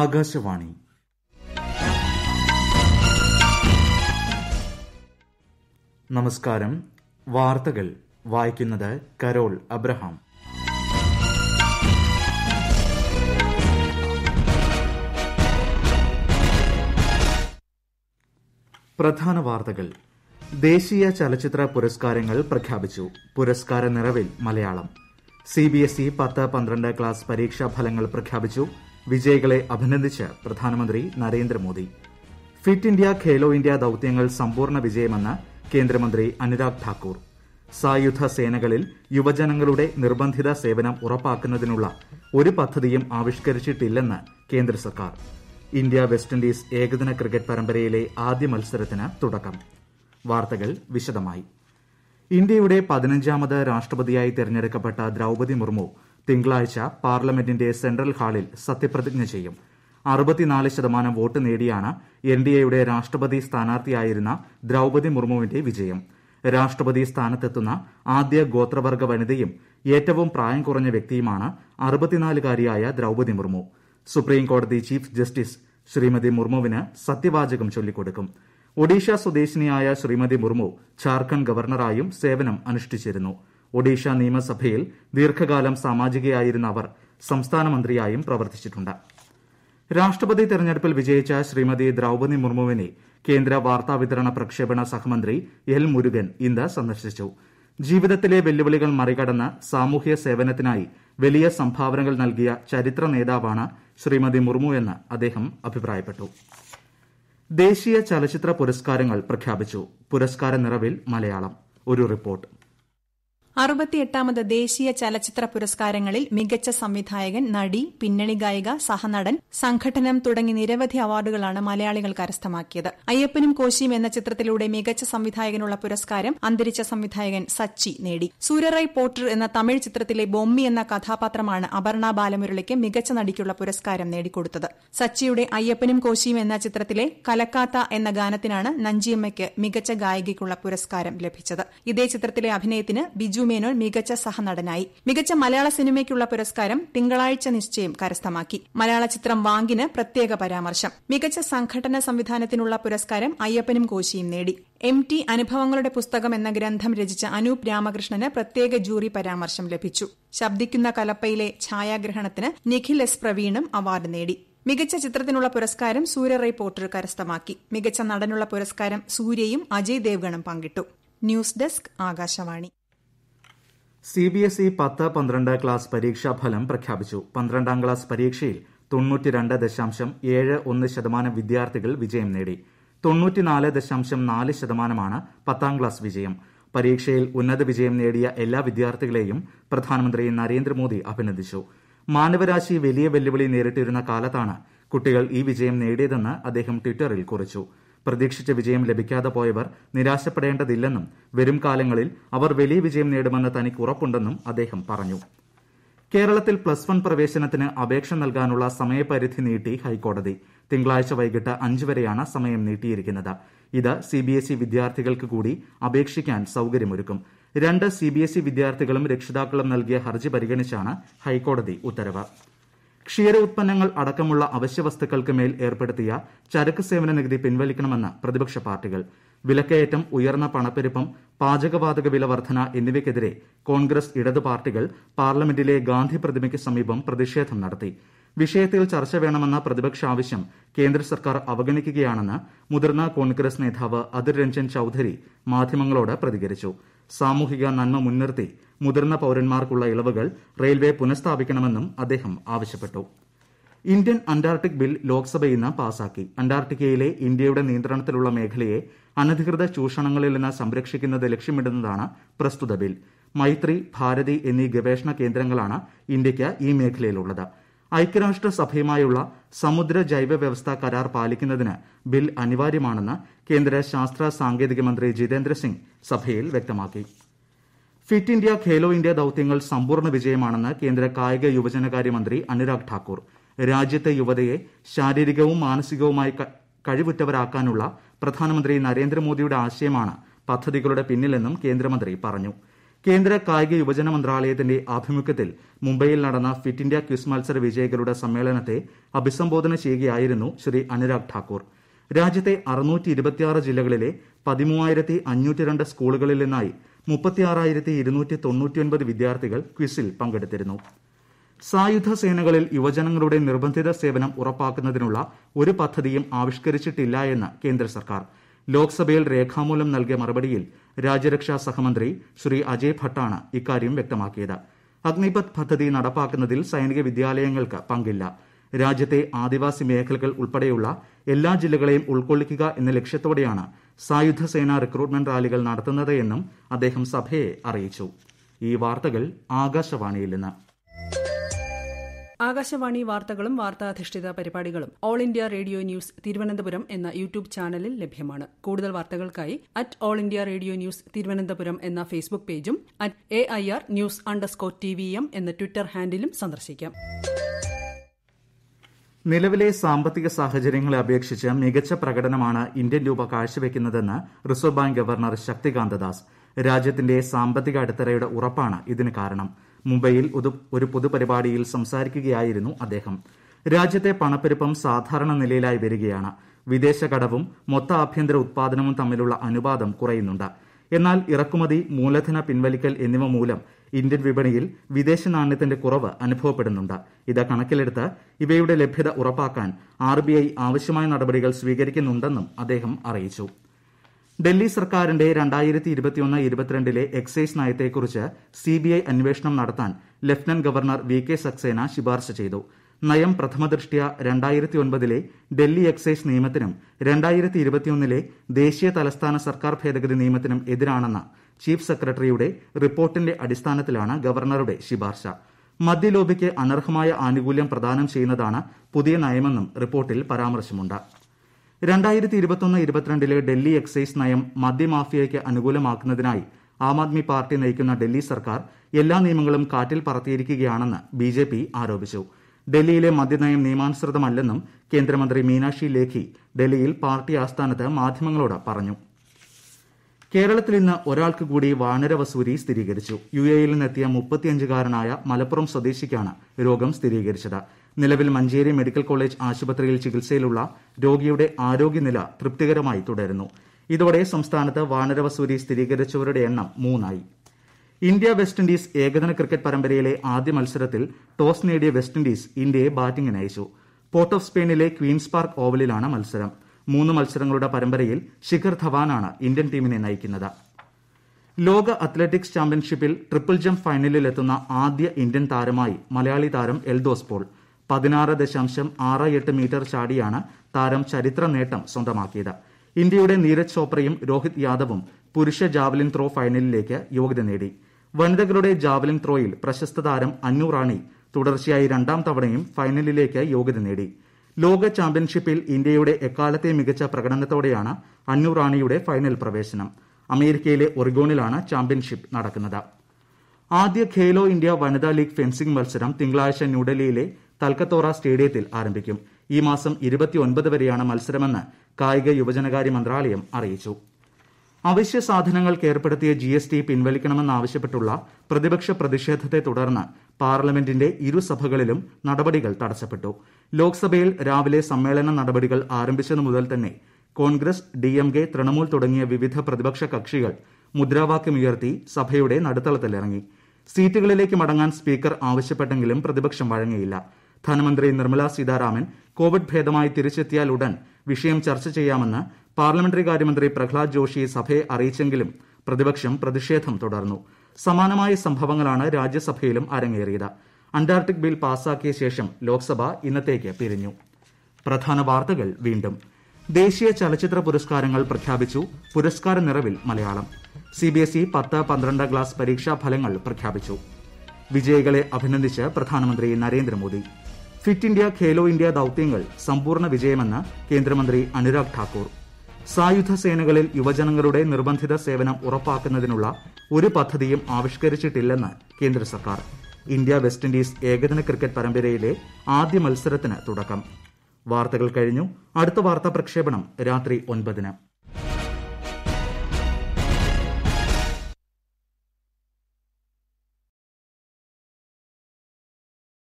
ആകാശവാണി നമസ്കാരം വാർത്തകൾ വായിക്കുന്നത് കരോൾ അബ്രഹാം പ്രധാന വാർത്തകൾ ദേശീയ ചലച്ചിത്ര പുരസ്കാരങ്ങൾ പ്രഖ്യാപിച്ചു പുരസ്കാര നിറവിൽ Malayalam C B S E പത്ത് പന്ത്രണ്ട് ക്ലാസ് പരീക്ഷാ ഫലങ്ങൾ പ്രഖ്യാപിച്ചു വിജയികളെ അഭിനന്ദിച്ച് പ്രധാനമന്ത്രി Narendra Modi fit India Khelo India ദൌത്യങ്ങൾ സമ്പൂർണ്ണ വിജയമെന്ന് കേന്ദ്രമന്ത്രി അനുരാഗ് ഠാക്കൂർ സായുധ സേനകളിൽ യുവജനങ്ങളുടെ നിർബന്ധിത സേവനം ഉറപ്പാക്കുന്നതിനുള്ള ഒരു പദ്ധതിയും ആവിഷ്കരിച്ചിട്ടില്ലെന്ന് കേന്ദ്ര സർക്കാർ ഇന്ത്യ വെസ്റ്റിൻഡീസ് ഏകദിന ക്രിക്കറ്റ് പരമ്പരയിലെ ആദ്യ മത്സരത്തിന് തുടക്കം വാർത്തകൾ വിശദമായി ഇന്ത്യയുടെ പതിനഞ്ചാമത് രാഷ്ട്രപതിയായി തെരഞ്ഞെടുക്കപ്പെട്ട ദ്രൌപതി മുർമു തിങ്കളാഴ്ച പാർലമെന്റിന്റെ സെൻട്രൽ ഹാളിൽ സത്യപ്രതിജ്ഞ ചെയ്യും വോട്ട് നേടിയാണ് എൻഡിഎയുടെ രാഷ്ട്രപതി സ്ഥാനാർത്ഥിയായിരുന്ന ദ്രൌപതി മുർമുവിന്റെ വിജയം രാഷ്ട്രപതി സ്ഥാനത്തെത്തുന്ന ആദ്യ ഗോത്രവർഗ്ഗ വനിതയും ഏറ്റവും പ്രായം കുറഞ്ഞ വ്യക്തിയുമാണ് അറുപത്തിനാലുകാരിയായ ദ്രൌപതി മുർമു സുപ്രീംകോടതി ചീഫ് ജസ്റ്റിസ് ശ്രീമതി മുർമുവിന് സത്യവാചകം ചൊല്ലിക്കൊടുക്കും ഒഡീഷ സ്വദേശിനിയായ ശ്രീമതി മുർമു ഝാർഖണ്ഡ് ഗവർണറായും സേവനം അനുഷ്ഠിച്ചിരുന്നു ഒഡീഷ നിയമസഭയിൽ ദീർഘകാലം സാമാജികയായിരുന്ന അവർ സംസ്ഥാന മന്ത്രിയായും പ്രവർത്തിച്ചിട്ടുണ്ട് രാഷ്ട്രപതി തെരഞ്ഞെടുപ്പിൽ വിജയിച്ച ശ്രീമതി ദ്രൌപതി മുർമുവിനെ കേന്ദ്ര വാർത്താവിതരണ പ്രക്ഷേപണ സഹമന്ത്രി എൽ മുരുകൻ ഇന്ന് സന്ദർശിച്ചു ജീവിതത്തിലെ വെല്ലുവിളികൾ മറികടന്ന് സാമൂഹ്യ സേവനത്തിനായി വലിയ സംഭാവനകൾ നൽകിയ ചരിത്ര നേതാവാണ് ശ്രീമതി മുർമു എന്ന് അദ്ദേഹം അഭിപ്രായപ്പെട്ടു ദേശീയ ചലച്ചിത്ര പുരസ്കാരങ്ങൾ പ്രഖ്യാപിച്ചു പുരസ്കാര നിറവിൽ മലയാളം ഒരു റിപ്പോർട്ട് അറുപത്തിയെട്ടാമത് ദേശീയ ചലച്ചിത്ര പുരസ്കാരങ്ങളിൽ മികച്ച സംവിധായകൻ നടി പിന്നണി ഗായിക സഹനടൻ സംഘടനം തുടങ്ങി നിരവധി അവാർഡുകളാണ് മലയാളികൾ കരസ്ഥമാക്കിയത് അയ്യപ്പനും കോശിയും എന്ന ചിത്രത്തിലൂടെ മികച്ച സംവിധായകനുള്ള പുരസ്കാരം അന്തരിച്ച സംവിധായകൻ സച്ചി നേടി സൂര്യറായ് പോട്ടർ എന്ന തമിഴ് ചിത്രത്തിലെ ബൊമ്മി എന്ന കഥാപാത്രമാണ് അപർണ ബാലമുരളിക്ക് മികച്ച നടിക്കുള്ള പുരസ്കാരം നേടിക്കൊടുത്തത് സച്ചിയുടെ അയ്യപ്പനും കോശിയും എന്ന ചിത്രത്തിലെ കലക്കാത്ത എന്ന ഗാനത്തിനാണ് നഞ്ചിയമ്മയ്ക്ക് മികച്ച ഗായികയ്ക്കുള്ള പുരസ്കാരം ലഭിച്ചത് ഇതേ ചിത്രത്തിലെ അഭിനയത്തിന് ബിജു മേനോൻ മികച്ച സഹനടനായി മികച്ച മലയാള സിനിമയ്ക്കുള്ള പുരസ്കാരം തിങ്കളാഴ്ച നിശ്ചയം കരസ്ഥമാക്കി മലയാള ചിത്രം വാങ്കിന് പ്രത്യേക പരാമർശം മികച്ച സംഘടന സംവിധാനത്തിനുള്ള പുരസ്കാരം അയ്യപ്പനും കോശിയും നേടി എം ടി അനുഭവങ്ങളുടെ പുസ്തകം എന്ന ഗ്രന്ഥം രചിച്ച അനൂപ് രാമകൃഷ്ണന് പ്രത്യേക ജൂറി പരാമർശം ലഭിച്ചു ശബ്ദിക്കുന്ന കലപ്പയിലെ ഛായാഗ്രഹണത്തിന് നിഖിൽ എസ് പ്രവീണും അവാർഡ് നേടി മികച്ച ചിത്രത്തിനുള്ള പുരസ്കാരം സൂര്യ റേ പോർട്ടർ കരസ്ഥമാക്കി മികച്ച നടനുള്ള പുരസ്കാരം സൂര്യയും അജയ് ദേവ്ഗണും പങ്കിട്ടു ന്യൂസ് ഡെസ്ക് ആകാശവാണി ഇ പത്ത് പന്ത്രണ്ട് ക്ലാസ് പരീക്ഷാഫലം പ്രഖ്യാപിച്ചു പന്ത്രണ്ടാം ക്ലാസ് പരീക്ഷയിൽ വിദ്യാർത്ഥികൾ വിജയം നേടി ശതമാനമാണ് പത്താം ക്ലാസ് വിജയം പരീക്ഷയിൽ ഉന്നത വിജയം നേടിയ എല്ലാ വിദ്യാർത്ഥികളെയും പ്രധാനമന്ത്രി നരേന്ദ്രമോദി അഭിനന്ദിച്ചു മാനവരാശി വലിയ വെല്ലുവിളി നേരിട്ടിരുന്ന കാലത്താണ് കുട്ടികൾ ഈ വിജയം നേടിയതെന്ന് അദ്ദേഹം ട്വിറ്ററിൽ കുറിച്ചു പ്രതീക്ഷിച്ച വിജയം ലഭിക്കാതെ പോയവർ നിരാശപ്പെടേണ്ടതില്ലെന്നും വരും കാലങ്ങളിൽ അവർ വലിയ വിജയം നേടുമെന്ന് തനിക്ക് ഉറപ്പുണ്ടെന്നും അദ്ദേഹം പറഞ്ഞു കേരളത്തിൽ പ്ലസ് വൺ പ്രവേശനത്തിന് അപേക്ഷ നൽകാനുള്ള സമയപരിധി നീട്ടി ഹൈക്കോടതി തിങ്കളാഴ്ച വൈകിട്ട് അഞ്ച് വരെയാണ് സമയം നീട്ടിയിരിക്കുന്നത് ഇത് സിബിഎസ്ഇ വിദ്യാർത്ഥികൾക്ക് കൂടി അപേക്ഷിക്കാൻ സൌകര്യമൊരുക്കും രണ്ട് സിബിഎസ്ഇ വിദ്യാർത്ഥികളും രക്ഷിതാക്കളും നൽകിയ ഹർജി പരിഗണിച്ചാണ് ഹൈക്കോടതി ഉത്തരവ് ക്ഷീര ഉത്പന്നങ്ങൾ അടക്കമുള്ള വസ്തുക്കൾക്ക് മേൽ ഏർപ്പെടുത്തിയ ചരക്ക് സേവന നികുതി പിൻവലിക്കണമെന്ന് പ്രതിപക്ഷ പാർട്ടികൾ വിലക്കയറ്റം ഉയർന്ന പണപ്പെരുപ്പം പാചകവാതക വില വർധന എന്നിവയ്ക്കെതിരെ കോൺഗ്രസ് ഇടതു പാർട്ടികൾ പാർലമെന്റിലെ ഗാന്ധി പ്രതിമയ്ക്ക് സമീപം പ്രതിഷേധം നടത്തി വിഷയത്തിൽ ചർച്ച വേണമെന്ന പ്രതിപക്ഷ ആവശ്യം കേന്ദ്ര സർക്കാർ അവഗണിക്കുകയാണെന്ന് മുതിർന്ന കോൺഗ്രസ് നേതാവ് അതിർ രഞ്ജൻ ചൌധരി മാധ്യമങ്ങളോട് പ്രതികരിച്ചു സാമൂഹിക നന്മ മുൻനിർത്തി മുതിർന്ന പൌരന്മാർക്കുള്ള ഇളവുകൾ റെയിൽവേ പുനഃസ്ഥാപിക്കണമെന്നും അദ്ദേഹം ആവശ്യപ്പെട്ടു ഇന്ത്യൻ അന്റാർട്ടിക് ബിൽ ലോക്സഭ ഇന്ന് പാസാക്കി അന്റാർട്ടിക്കയിലെ ഇന്ത്യയുടെ നിയന്ത്രണത്തിലുള്ള മേഖലയെ അനധികൃത ചൂഷണങ്ങളിൽ നിന്ന് സംരക്ഷിക്കുന്നത് ലക്ഷ്യമിടുന്നതാണ് പ്രസ്തുത ബിൽ മൈത്രി ഭാരതി എന്നീ ഗവേഷണ കേന്ദ്രങ്ങളാണ് ഇന്ത്യയ്ക്ക് ഈ മേഖലയിലുള്ളത് ഐക്യരാഷ്ട്ര സഭയുമായുള്ള സമുദ്ര ജൈവ വ്യവസ്ഥ കരാർ പാലിക്കുന്നതിന് ബിൽ അനിവാര്യമാണെന്ന് കേന്ദ്ര ശാസ്ത്ര സാങ്കേതിക മന്ത്രി ജിതേന്ദ്ര സിംഗ് സഭയിൽ വ്യക്തമാക്കി ഫിറ്റ് ഇന്ത്യ ഖേലോ ഇന്ത്യ ദൌത്യങ്ങൾ സമ്പൂർണ്ണ വിജയമാണെന്ന് കേന്ദ്ര കായിക യുവജനകാര്യ മന്ത്രി അനുരാഗ് ഠാക്കൂർ രാജ്യത്തെ യുവതയെ ശാരീരികവും മാനസികവുമായി കഴിവുറ്റവരാക്കാനുള്ള പ്രധാനമന്ത്രി നരേന്ദ്രമോദിയുടെ ആശയമാണ് പദ്ധതികളുടെ പിന്നിലെന്നും കേന്ദ്രമന്ത്രി പറഞ്ഞു കേന്ദ്ര കായിക യുവജന മന്ത്രാലയത്തിന്റെ ആഭിമുഖ്യത്തിൽ മുംബൈയിൽ നടന്ന ഫിറ്റ് ഇന്ത്യ ക്വിസ് മത്സര വിജയികളുടെ സമ്മേളനത്തെ അഭിസംബോധന ചെയ്യുകയായിരുന്നു ശ്രീ അനുരാഗ് ഠാക്കൂർ രാജ്യത്തെ ജില്ലകളിലെ സ്കൂളുകളിൽ നിന്നായി വിദ്യാർത്ഥികൾ ക്വിസിൽ പങ്കെടുത്തിരുന്നു സായുധ സേനകളിൽ യുവജനങ്ങളുടെ നിർബന്ധിത സേവനം ഉറപ്പാക്കുന്നതിനുള്ള ഒരു പദ്ധതിയും ആവിഷ്കരിച്ചിട്ടില്ല എന്ന് കേന്ദ്ര സർക്കാർ ലോക്സഭയിൽ രേഖാമൂലം നൽകിയ മറുപടിയിൽ രാജ്യരക്ഷാ സഹമന്ത്രി ശ്രീ അജയ് ഭട്ടാണ് ഇക്കാര്യം വ്യക്തമാക്കിയത് അഗ്നിപഥ് പദ്ധതി നടപ്പാക്കുന്നതിൽ സൈനിക വിദ്യാലയങ്ങൾക്ക് പങ്കില്ല രാജ്യത്തെ ആദിവാസി മേഖലകൾ ഉൾപ്പെടെയുള്ള എല്ലാ ജില്ലകളെയും ഉൾക്കൊള്ളിക്കുക എന്ന ലക്ഷ്യത്തോടെയാണ് സായുധ സേനാ റിക്രൂട്ട്മെന്റ് റാലികൾ നടത്തുന്നത് എന്നും അദ്ദേഹം സഭയെ അറിയിച്ചു ഈ വാർത്തകൾ ആകാശവാണിയിൽ നിന്ന് ആകാശവാണി വാർത്തകളും വാർത്താധിഷ്ഠിത പരിപാടികളും all India radio news Thiruvananthapuram എന്ന യൂട്യൂബ് ചാനലിൽ ലഭ്യമാണ് കൂടുതൽ വാർത്തകൾക്കായി at all India radio news Thiruvananthapuram എന്ന ഫേസ്ബുക്ക് പേജും at A I R news underscore T V M എന്ന ട്വിറ്റർ ഹാൻഡിലും സന്ദർശിക്കാം നിലവിലെ സാമ്പത്തിക സാഹചര്യങ്ങളെ അപേക്ഷിച്ച് മികച്ച പ്രകടനമാണ് ഇന്ത്യൻ രൂപ കാഴ്ചവെക്കുന്നതെന്ന് reserve bank governor Shaktikanta Das രാജ്യത്തിന്റെ സാമ്പത്തിക അടിത്തറയുടെ ഉറപ്പാണ് ഇതിന് കാരണം മുംബൈയിൽ ഒരു പൊതുപരിപാടിയിൽ സംസാരിക്കുകയായിരുന്നു അദ്ദേഹം രാജ്യത്തെ പണപ്പെരുപ്പം സാധാരണ നിലയിലായി വരികയാണ് വിദേശ കടവും മൊത്ത ആഭ്യന്തര ഉത്പാദനവും തമ്മിലുള്ള അനുപാതം കുറയുന്നു ് എന്നാൽ ഇറക്കുമതി മൂലധന പിൻവലിക്കൽ എന്നിവ മൂലം ഇന്ത്യൻ വിപണിയിൽ വിദേശ നാണ്യത്തിന്റെ കുറവ് അനുഭവപ്പെടുന്നുണ്ട് ഇത് കണക്കിലെടുത്ത് ഇവയുടെ ലഭ്യത ഉറപ്പാക്കാൻ ആർബിഐ ആവശ്യമായ നടപടികൾ സ്വീകരിക്കുന്നുണ്ടെന്നും അദ്ദേഹം അറിയിച്ചു ഡൽഹി സർക്കാരിന്റെ ലെ എക്സൈസ് നയത്തെക്കുറിച്ച് സിബിഐ അന്വേഷണം നടത്താൻ lieutenant governor V K Saxena ശുപാർശ ചെയ്തു നയം പ്രഥമദൃഷ്ട്യ രണ്ടായിരത്തി ഒൻപതിലെ ഡൽഹി എക്സൈസ് നിയമത്തിനും രണ്ടായിരത്തി ഇരുപത്തിയൊന്നിലെ ദേശീയ തലസ്ഥാന സർക്കാർ ഭേദഗതി നിയമത്തിനും എതിരാണെന്ന ചീഫ് സെക്രട്ടറിയുടെ റിപ്പോർട്ടിന്റെ അടിസ്ഥാനത്തിലാണ് ഗവർണറുടെ ശുപാർശ മദ്യലോബിക്ക് അനർഹമായ ആനുകൂല്യം പ്രദാനം ചെയ്യുന്നതാണ് പുതിയ നയമെന്നും റിപ്പോർട്ടിൽ പരാമർശമുണ്ട് ഡൽഹി എക്സൈസ് നയം മദ്യമാഫിയയ്ക്ക് അനുകൂലമാക്കുന്നതിനായി ആം ആദ്മി പാർട്ടി നയിക്കുന്ന ഡൽഹി സർക്കാർ എല്ലാ നിയമങ്ങളും കാറ്റിൽ പറത്തിയിരിക്കുകയാണെന്ന് ബിജെപി ആരോപിച്ചു ഡൽഹിയിലെ മദ്യനയം നിയമാനുസൃതമല്ലെന്നും കേന്ദ്രമന്ത്രി മീനാക്ഷി ലേഖി ഡൽഹിയിൽ പാർട്ടി ആസ്ഥാനത്ത് മാധ്യമങ്ങളോട് പറഞ്ഞു കേരളത്തിൽ ഇന്ന് ഒരാൾക്ക് കൂടി വാനരവസൂരി സ്ഥിരീകരിച്ചു യുഎഇയിൽ നിന്നെത്തിയ മുപ്പത്തിയഞ്ചുകാരനായ മലപ്പുറം സ്വദേശിക്കാണ് രോഗം സ്ഥിരീകരിച്ചത് നിലവിൽ മഞ്ചേരി മെഡിക്കൽ കോളേജ് ആശുപത്രിയിൽ ചികിത്സയിലുള്ള രോഗിയുടെ ആരോഗ്യനില തൃപ്തികരമായി തുടരുന്നു ഇതോടെ സംസ്ഥാനത്ത് വാനരവസൂരി സ്ഥിരീകരിച്ചവരുടെ എണ്ണം മൂന്നായി ഇന്ത്യ വെസ്റ്റ് ഇൻഡീസ് ഏകദിന ക്രിക്കറ്റ് പരമ്പരയിലെ ആദ്യ മത്സരത്തിൽ ടോസ് നേടിയ വെസ്റ്റ് ഇൻഡീസ് ഇന്ത്യയെ ബാറ്റിംഗിനയച്ചു പോർട്ട് ഓഫ് സ്പെയിനിലെ ക്വീൻസ് പാർക്ക് ഓവലിലാണ് മത്സരം മൂന്ന് മത്സരങ്ങളുടെ പരമ്പരയിൽ ശിഖർ ധവാനാണ് ഇന്ത്യൻ ടീമിനെ നയിക്കുന്നത് ലോക അത്ലറ്റിക്സ് ചാമ്പ്യൻഷിപ്പിൽ ട്രിപ്പിൾ ജംപ് ഫൈനലിൽ എത്തുന്ന ആദ്യ ഇന്ത്യൻ താരമായി മലയാളി താരം എൽദോസ് പോൾ പതിനാറ് ദശാംശം ആറ് എട്ട് മീറ്റർ ചാടിയാണ് താരം ചരിത്ര നേട്ടം സ്വന്തമാക്കിയത് ഇന്ത്യയുടെ നീരജ് ചോപ്രയും രോഹിത് യാദവും പുരുഷ ജാവലിൻ ത്രോ ഫൈനലിലേക്ക് യോഗ്യത നേടി വനിതകളുടെ ജാവലിൻ ത്രോയിൽ പ്രശസ്ത താരം അന്നു റാണി തുടർച്ചയായി രണ്ടാം തവണയും ഫൈനലിലേക്ക് യോഗ്യത നേടി ലോക ചാമ്പ്യൻഷിപ്പിൽ ഇന്ത്യയുടെ എക്കാലത്തെ മികച്ച പ്രകടനത്തോടെയാണ് അന്നു റാണിയുടെ ഫൈനൽ പ്രവേശനം അമേരിക്കയിലെ ഒറിഗോണിലാണ് ചാമ്പ്യൻഷിപ്പ് നടക്കുന്നത് ആദ്യ ഖേലോ ഇന്ത്യ വനിതാ ലീഗ് ഫെൻസിംഗ് മത്സരം തിങ്കളാഴ്ച ന്യൂഡൽഹിയിലെ തൽക്കത്തോറ സ്റ്റേഡിയത്തിൽ ആരംഭിക്കും ഈ മാസം വരെയാണ് മത്സരമെന്ന് കായിക യുവജനകാര്യ മന്ത്രാലയം അറിയിച്ചു അവശ്യ സാധനങ്ങൾക്ക് ഏർപ്പെടുത്തിയ ജി എസ് ടി പിൻവലിക്കണമെന്നാവശ്യപ്പെട്ടുള്ള പ്രതിപക്ഷ പ്രതിഷേധത്തെ തുടർന്ന് പാർലമെന്റിന്റെ ഇരുസഭകളിലും നടപടികൾ തടസ്സപ്പെട്ടു ലോക്സഭയിൽ രാവിലെ സമ്മേളന നടപടികൾ ആരംഭിച്ചതു മുതൽ തന്നെ കോൺഗ്രസ് ഡിഎംകെ തൃണമൂൽ തുടങ്ങിയ വിവിധ പ്രതിപക്ഷ കക്ഷികൾ മുദ്രാവാക്യമുയർത്തി സഭയുടെ നടുത്തളത്തിലിറങ്ങി സീറ്റുകളിലേക്ക് മടങ്ങാൻ സ്പീക്കർ ആവശ്യപ്പെട്ടെങ്കിലും പ്രതിപക്ഷം വഴങ്ങിയില്ല ധനമന്ത്രി നിർമ്മല സീതാരാമൻ കോവിഡ് ഭേദമായി ഉടൻ വിഷയം ചർച്ച ചെയ്യാമെന്ന് കാര്യമന്ത്രി പ്രഹ്ലാദ് ജോഷി സഭയെ അറിയിച്ചെങ്കിലും പ്രതിപക്ഷം പ്രതിഷേധം തുടർന്നു സമാനമായ സംഭവങ്ങളാണ് രാജ്യസഭയിലും അരങ്ങേറിയത് അന്റാർട്ടിക് ബിൽ പാസാക്കിയ ശേഷം ലോക്സഭ ഇന്നത്തേക്ക് പിരിഞ്ഞു പ്രധാന വാർത്തകൾ വീണ്ടും ദേശീയ ചലച്ചിത്ര പുരസ്കാരങ്ങൾ പ്രഖ്യാപിച്ചു പുരസ്കാര നിറവിൽ മലയാളം ഇ പത്ത് പന്ത്രണ്ട് ക്ലാസ് പരീക്ഷാ ഫലങ്ങൾ പ്രഖ്യാപിച്ചു വിജയികളെ അഭിനന്ദിച്ച് പ്രധാനമന്ത്രി Narendra Modi fit India Khelo India ദൌത്യങ്ങൾ സമ്പൂർണ്ണ വിജയമെന്ന് കേന്ദ്രമന്ത്രി അനുരാഗ് ഠാക്കൂർ സായുധ സേനകളിൽ യുവജനങ്ങളുടെ നിർബന്ധിത സേവനം ഉറപ്പാക്കുന്നതിനുള്ള ഒരു പദ്ധതിയും ആവിഷ്കരിച്ചിട്ടില്ലെന്ന് കേന്ദ്ര സർക്കാർ ഇന്ത്യ വെസ്റ്റ് ഇൻഡീസ് ഏകദിന ക്രിക്കറ്റ് പരമ്പരയിലെ ആദ്യ മത്സരത്തിന് തുടക്കം വാർത്തകൾ കഴിഞ്ഞു അടുത്ത വാർത്താ പ്രക്ഷേപണം രാത്രി ഒൻപതിന്